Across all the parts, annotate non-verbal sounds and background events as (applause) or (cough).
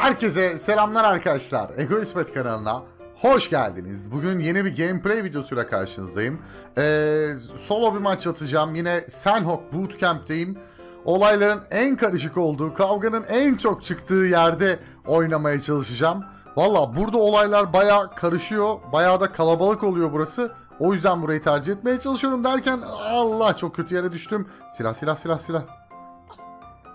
Herkese selamlar arkadaşlar. Ego İsmet kanalına hoş geldiniz. Bugün yeni bir gameplay videosuyla karşınızdayım. Ee, solo bir maç atacağım. Yine Senhok Bootcamp'teyim. Olayların en karışık olduğu, kavganın en çok çıktığı yerde oynamaya çalışacağım. Valla burada olaylar baya karışıyor. Baya da kalabalık oluyor burası. O yüzden burayı tercih etmeye çalışıyorum derken Allah çok kötü yere düştüm. Silah silah silah silah.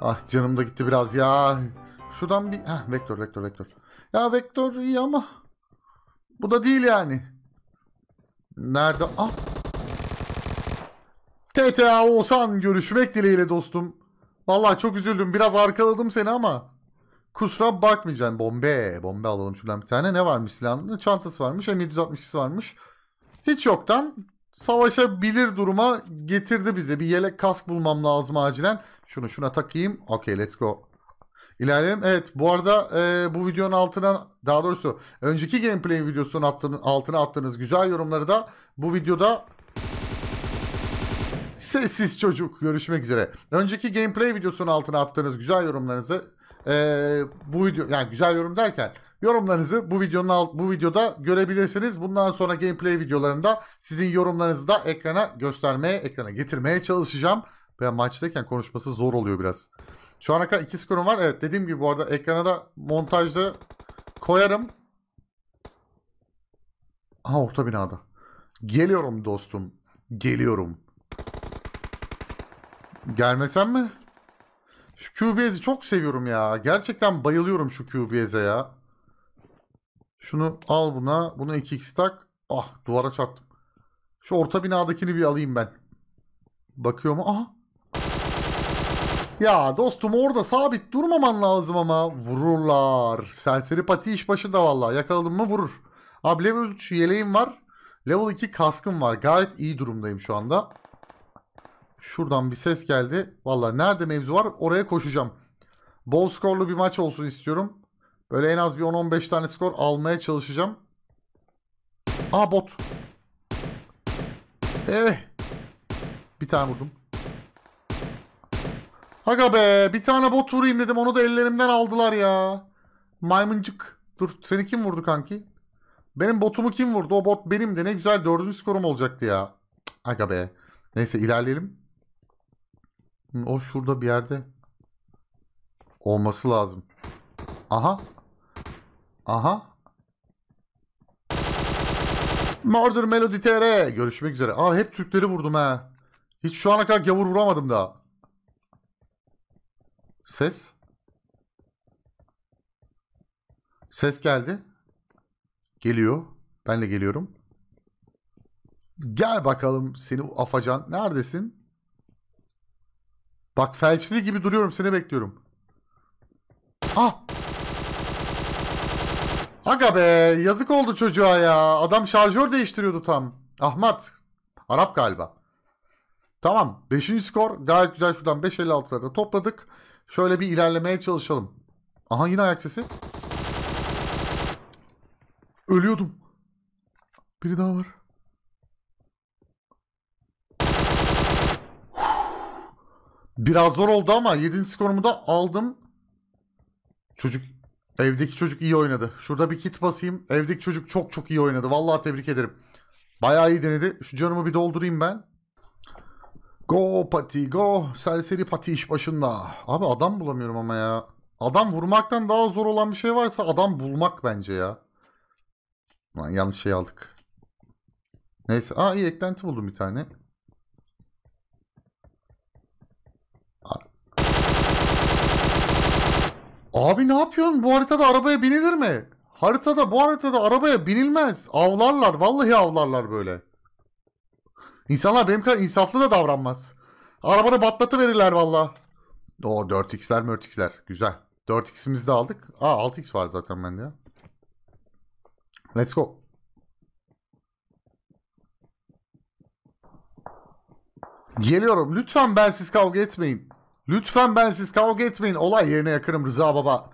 Ah canım da gitti biraz ya. Şuradan bir... Heh, vektör, vektör, vektör. Ya vektör iyi ama... Bu da değil yani. Nerede? Ah! TTA Oğuzhan görüşmek dileğiyle dostum. Vallahi çok üzüldüm. Biraz arkaladım seni ama. Kusura bakmayacaksın. Bombe. Bombe alalım şuradan bir tane. Ne varmış silahın? Çantası varmış. M762'si varmış. Hiç yoktan savaşabilir duruma getirdi bize Bir yelek kask bulmam lazım acilen. Şunu şuna takayım. Okey let's go. İlerleyelim. Evet bu arada e, bu videonun altına daha doğrusu önceki gameplay videosunun attığın, altına attığınız güzel yorumları da bu videoda sessiz çocuk görüşmek üzere. Önceki gameplay videosunun altına attığınız güzel yorumlarınızı e, bu video yani güzel yorum derken yorumlarınızı bu videonun alt, bu videoda görebilirsiniz. Bundan sonra gameplay videolarında sizin yorumlarınızı da ekrana göstermeye, ekrana getirmeye çalışacağım. Ben maçtayken konuşması zor oluyor biraz. Şu ana kadar iki skorum var. Evet dediğim gibi bu arada ekrana da montajda koyarım. Aha orta binada. Geliyorum dostum. Geliyorum. Gelmesen mi? Şu QBS'i çok seviyorum ya. Gerçekten bayılıyorum şu QBS'e ya. Şunu al buna. Bunu 2x tak. Ah duvara çarptım. Şu orta binadakini bir alayım ben. Bakıyor mu? Aha. Ya dostum orada sabit durmaman lazım ama. Vururlar. Serseri pati iş başı da valla. Yakaladım mı vurur. Abi level 3 yeleğim var. Level 2 kaskım var. Gayet iyi durumdayım şu anda. Şuradan bir ses geldi. Valla nerede mevzu var oraya koşacağım. Bol skorlu bir maç olsun istiyorum. Böyle en az bir 10-15 tane skor almaya çalışacağım. Aa bot. Evet. Bir tane vurdum. Aga be bir tane bot vurayım dedim onu da ellerimden aldılar ya. Maymuncuk. Dur seni kim vurdu kanki? Benim botumu kim vurdu? O bot benim de ne güzel dördüncü skorum olacaktı ya. Aga be. Neyse ilerleyelim. O şurada bir yerde. Olması lazım. Aha. Aha. Murder Melody TR. Görüşmek üzere. Aa hep Türkleri vurdum ha. Hiç şu ana kadar gavur vuramadım daha. Ses. Ses geldi. Geliyor. Ben de geliyorum. Gel bakalım seni afacan. Neredesin? Bak felçli gibi duruyorum. Seni bekliyorum. Ah! Aga be yazık oldu çocuğa ya. Adam şarjör değiştiriyordu tam. Ahmet. Arap galiba. Tamam. beşinci skor gayet güzel şuradan 5.56'larda topladık. Şöyle bir ilerlemeye çalışalım. Aha yine ayak sesi. Ölüyordum. Biri daha var. Biraz zor oldu ama 7. skorumu da aldım. Çocuk evdeki çocuk iyi oynadı. Şurada bir kit basayım. Evdeki çocuk çok çok iyi oynadı. Vallahi tebrik ederim. Bayağı iyi denedi. Şu canımı bir doldurayım ben. Go pati go. Serseri pati iş başında. Abi adam bulamıyorum ama ya. Adam vurmaktan daha zor olan bir şey varsa adam bulmak bence ya. Lan yanlış şey aldık. Neyse. Aa iyi eklenti buldum bir tane. Abi ne yapıyorsun? Bu haritada arabaya binilir mi? Haritada bu haritada arabaya binilmez. Avlarlar. Vallahi avlarlar böyle. İnsanlar benim kadar insaflı da davranmaz. Arabanı batlatı verirler valla. O 4x'ler 4x'ler. Güzel. 4x'imizi de aldık. Aa 6x var zaten bende ya. Let's go. Geliyorum. Lütfen bensiz kavga etmeyin. Lütfen bensiz kavga etmeyin. Olay yerine yakarım Rıza Baba.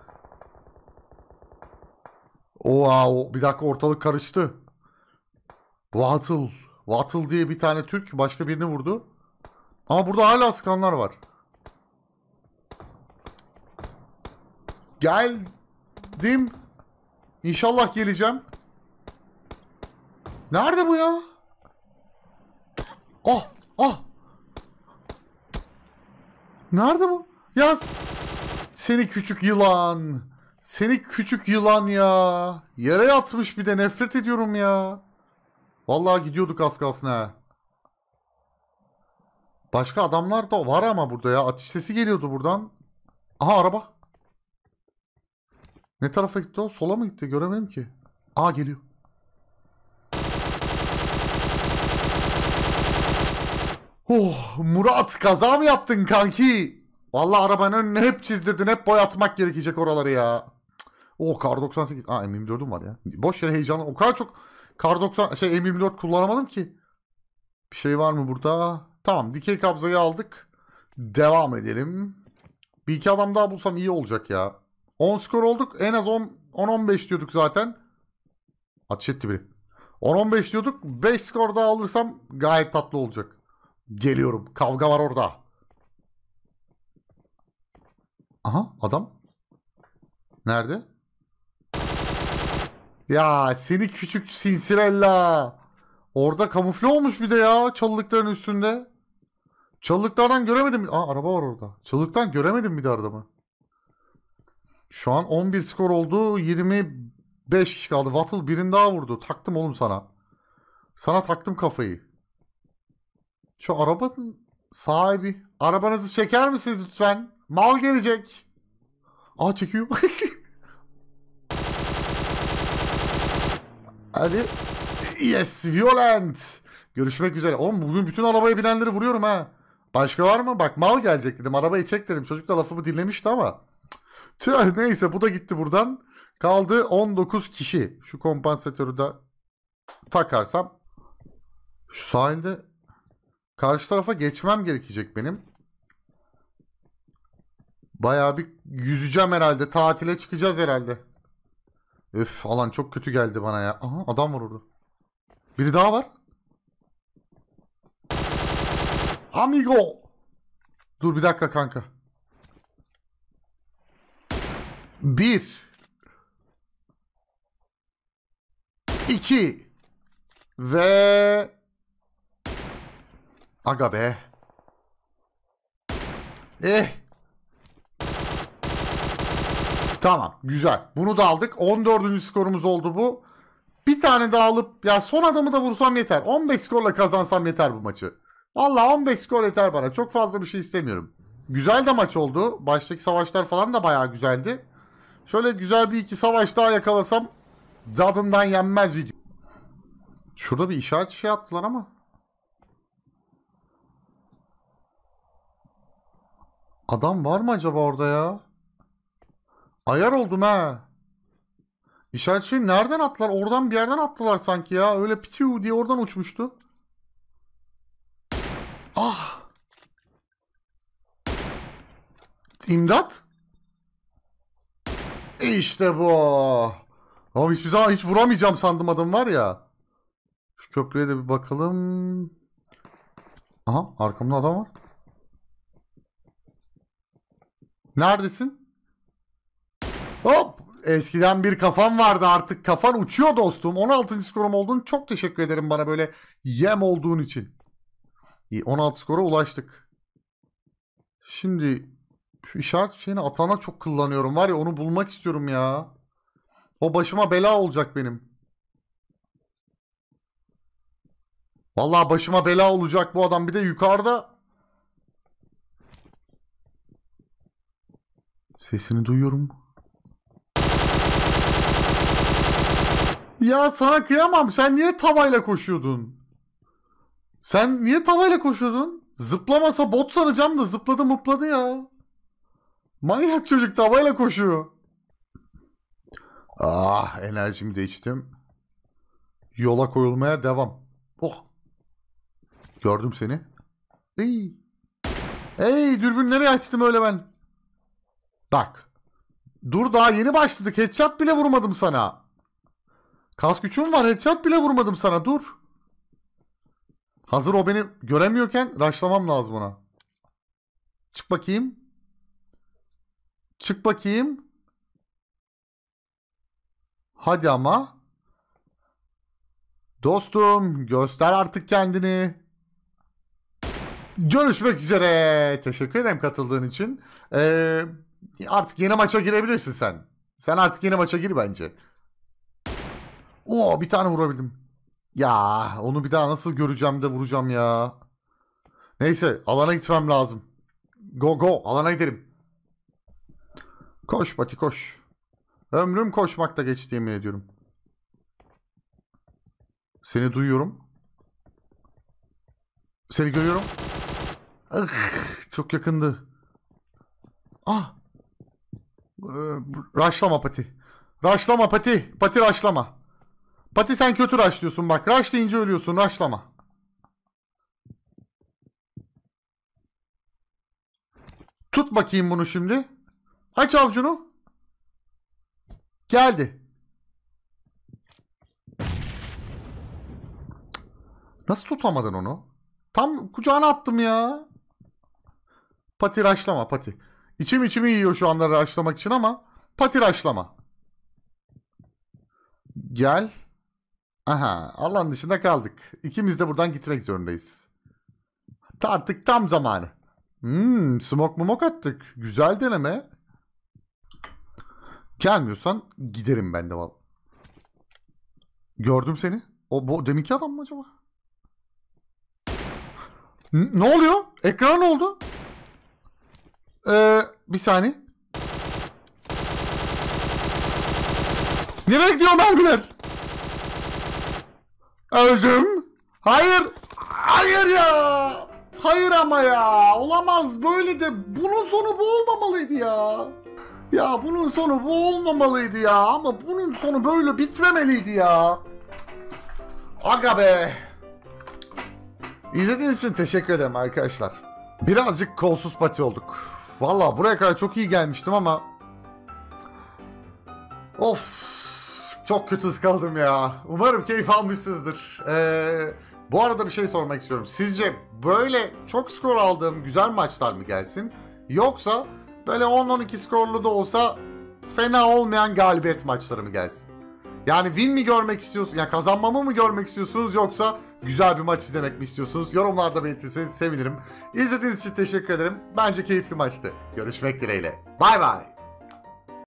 Oha, bir dakika ortalık karıştı. Battle. Wattle diye bir tane Türk başka birini vurdu. Ama burada hala askanlar var. Geldim. İnşallah geleceğim. Nerede bu ya? Oh, oh. Nerede bu? Yaz seni küçük yılan. Seni küçük yılan ya. Yere yatmış bir de nefret ediyorum ya. Vallahi gidiyorduk az kalsın ha. Başka adamlar da var ama burada ya. Atış sesi geliyordu buradan. Aha araba. Ne tarafa gitti o? Sola mı gitti? Göremedim ki. Aa geliyor. Oh Murat kaza mı yaptın kanki? Vallahi arabanın önüne hep çizdirdin. Hep boyatmak gerekecek oraları ya. O oh, kar 98. Aa M24'üm var ya. Boş yere heyecanlı. O kadar çok Kar 90 şey M24 kullanamadım ki. Bir şey var mı burada? Tamam dikey kabzayı aldık. Devam edelim. Bir iki adam daha bulsam iyi olacak ya. 10 skor olduk. En az 10-15 diyorduk zaten. Ateş etti biri. 10-15 diyorduk. 5 skor daha alırsam gayet tatlı olacak. Geliyorum. Kavga var orada. Aha adam. Nerede? Ya seni küçük sinsirella. Orada kamufle olmuş bir de ya çalılıkların üstünde. Çalılıklardan göremedim. Aa araba var orada. Çalılıktan göremedim bir de mı? Şu an 11 skor oldu. 25 kişi kaldı. Wattle birini daha vurdu. Taktım oğlum sana. Sana taktım kafayı. Şu arabanın sahibi. Arabanızı çeker misiniz lütfen? Mal gelecek. Aa çekiyor. (laughs) Hadi. Yes violent. Görüşmek üzere. Oğlum bugün bütün arabaya binenleri vuruyorum ha. Başka var mı? Bak mal gelecek dedim. Arabayı çek dedim. Çocuk da lafımı dinlemişti ama. Tüh neyse bu da gitti buradan. Kaldı 19 kişi. Şu kompansatörü de takarsam. Şu sahilde karşı tarafa geçmem gerekecek benim. Bayağı bir yüzeceğim herhalde. Tatile çıkacağız herhalde. Öf alan çok kötü geldi bana ya. Aha adam var orada. Biri daha var. Amigo. Dur bir dakika kanka. Bir. İki. Ve... Aga be. Eh. Tamam güzel. Bunu da aldık. 14. skorumuz oldu bu. Bir tane daha alıp ya son adamı da vursam yeter. 15 skorla kazansam yeter bu maçı. Valla 15 skor yeter bana. Çok fazla bir şey istemiyorum. Güzel de maç oldu. Baştaki savaşlar falan da bayağı güzeldi. Şöyle güzel bir iki savaş daha yakalasam dadından yenmez video. Şurada bir işaret şey attılar ama. Adam var mı acaba orada ya? Ayar oldum ha. İşaret şey nereden attılar? Oradan bir yerden attılar sanki ya. Öyle pitiu diye oradan uçmuştu. Ah. İmdat. İşte bu. Abi hiçbir zaman hiç vuramayacağım sandım adam var ya. Şu köprüye de bir bakalım. Aha arkamda adam var. Neredesin? Eskiden bir kafan vardı artık kafan uçuyor dostum. 16. skorum olduğun çok teşekkür ederim bana böyle yem olduğun için. İyi 16 skora ulaştık. Şimdi şu işaret şeyini atana çok kullanıyorum var ya onu bulmak istiyorum ya. O başıma bela olacak benim. Vallahi başıma bela olacak bu adam. Bir de yukarıda. Sesini duyuyorum. Ya sana kıyamam. Sen niye tavayla koşuyordun? Sen niye tavayla koşuyordun? Zıplamasa bot saracağım da zıpladı mıpladı ya. Manyak çocuk tavayla koşuyor. Ah enerjimi de içtim. Yola koyulmaya devam. Oh. Gördüm seni. Hey, hey, dürbün nereye açtım öyle ben? Bak. Dur daha yeni başladık. Headshot bile vurmadım sana. Kas gücüm var. Headshot bile vurmadım sana. Dur. Hazır o beni göremiyorken raşlamam lazım ona. Çık bakayım. Çık bakayım. Hadi ama. Dostum göster artık kendini. Görüşmek üzere. Teşekkür ederim katıldığın için. Ee, artık yeni maça girebilirsin sen. Sen artık yeni maça gir bence. Oo bir tane vurabildim. Ya onu bir daha nasıl göreceğim de vuracağım ya. Neyse alana gitmem lazım. Go go alana giderim. Koş pati koş. Ömrüm koşmakta geçti yemin ediyorum. Seni duyuyorum. Seni görüyorum. Ah, çok yakındı. Ah. Ee, raşlama Pati. Raşlama Pati. Pati raşlama. Pati sen kötü raşlıyorsun bak. Raş ölüyorsun. Raşlama. Tut bakayım bunu şimdi. Aç avcunu. Geldi. Nasıl tutamadın onu? Tam kucağına attım ya. Pati raşlama pati. İçim içimi yiyor şu anda raşlamak için ama pati raşlama. Gel. Aha Allah'ın dışında kaldık. İkimiz de buradan gitmek zorundayız. Artık tam zamanı. Hmm smoke mumok attık. Güzel deneme. Gelmiyorsan giderim ben de valla. Gördüm seni. O bu deminki adam mı acaba? N ne oluyor? Ekran oldu? Ee, bir saniye. Nereye gidiyor mermiler? Öldüm. Hayır. Hayır ya. Hayır ama ya. Olamaz böyle de. Bunun sonu bu olmamalıydı ya. Ya bunun sonu bu olmamalıydı ya. Ama bunun sonu böyle bitmemeliydi ya. Aga be. İzlediğiniz için teşekkür ederim arkadaşlar. Birazcık kolsuz pati olduk. Valla buraya kadar çok iyi gelmiştim ama... Of çok kötü kaldım ya. Umarım keyif almışsınızdır. Ee, bu arada bir şey sormak istiyorum. Sizce böyle çok skor aldığım güzel maçlar mı gelsin? Yoksa böyle 10-12 skorlu da olsa fena olmayan galibiyet maçları mı gelsin? Yani win mi görmek istiyorsunuz? Ya yani kazanmamı mı görmek istiyorsunuz yoksa güzel bir maç izlemek mi istiyorsunuz? Yorumlarda belirtirseniz sevinirim. İzlediğiniz için teşekkür ederim. Bence keyifli maçtı. Görüşmek dileğiyle. Bay bay.